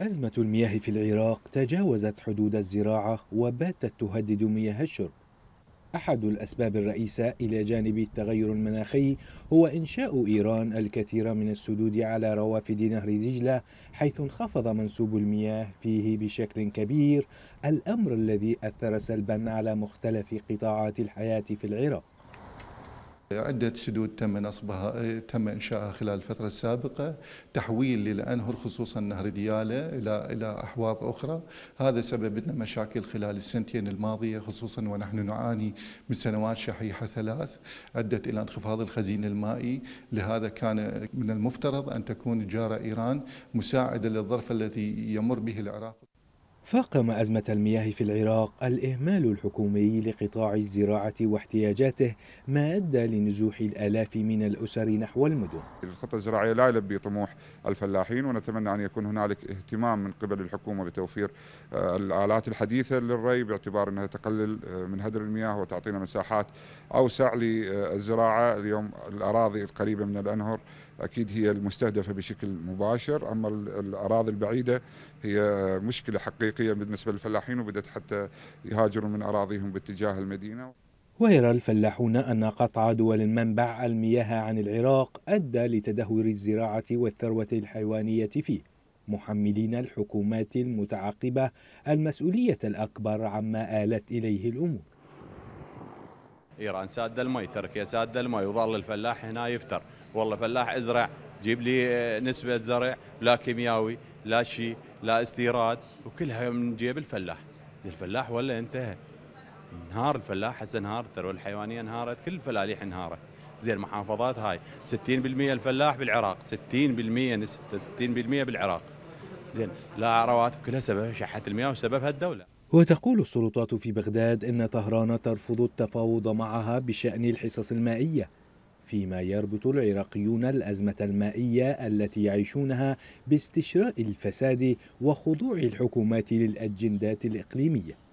أزمة المياه في العراق تجاوزت حدود الزراعة وباتت تهدد مياه الشرب. أحد الأسباب الرئيسة إلى جانب التغير المناخي هو إنشاء إيران الكثير من السدود على روافد نهر دجلة حيث انخفض منسوب المياه فيه بشكل كبير، الأمر الذي أثر سلبا على مختلف قطاعات الحياة في العراق. عدة سدود تم نصبها تم إنشائها خلال الفترة السابقة تحويل للأنهر خصوصا نهر ديالة إلى إلى أحواض أخرى هذا سبب لنا مشاكل خلال السنتين الماضية خصوصا ونحن نعاني من سنوات شحيحة ثلاث أدت إلى انخفاض الخزين المائي لهذا كان من المفترض أن تكون جارة إيران مساعدة للظرف الذي يمر به العراق فاقم أزمة المياه في العراق الإهمال الحكومي لقطاع الزراعة واحتياجاته ما أدى لنزوح الآلاف من الأسر نحو المدن الخطة الزراعية لا يلبي طموح الفلاحين ونتمنى أن يكون هنالك اهتمام من قبل الحكومة بتوفير آه، الآلات الحديثة للري باعتبار أنها تقلل آه، من هدر المياه وتعطينا مساحات أوسع للزراعة اليوم الأراضي القريبة من الأنهر أكيد هي المستهدفة بشكل مباشر أما الأراضي البعيدة هي مشكلة حقيقية حقيقية بالنسبة للفلاحين وبدأت حتى يهاجروا من أراضيهم باتجاه المدينة ويرى الفلاحون أن قطع دول منبع المياه عن العراق أدى لتدهور الزراعة والثروة الحيوانية فيه محملين الحكومات المتعاقبة المسؤولية الأكبر عما آلت إليه الأمور إيران سادة المي تركيا سادة المي وظل الفلاح هنا يفتر والله فلاح ازرع جيب لي نسبة زرع لا كيمياوي لا شيء لا استيراد وكلها من جيب الفلاح الفلاح ولا انتهى انهار الفلاح هسه انهار الثروه الحيوانيه انهارت كل الفلاليح انهارت زين المحافظات هاي 60% الفلاح بالعراق 60% نسبته 60% بالعراق زين لا رواتب كلها سبب شحه المياه وسبب هالدوله وتقول السلطات في بغداد ان طهران ترفض التفاوض معها بشان الحصص المائيه فيما يربط العراقيون الأزمة المائية التي يعيشونها باستشراء الفساد وخضوع الحكومات للأجندات الإقليمية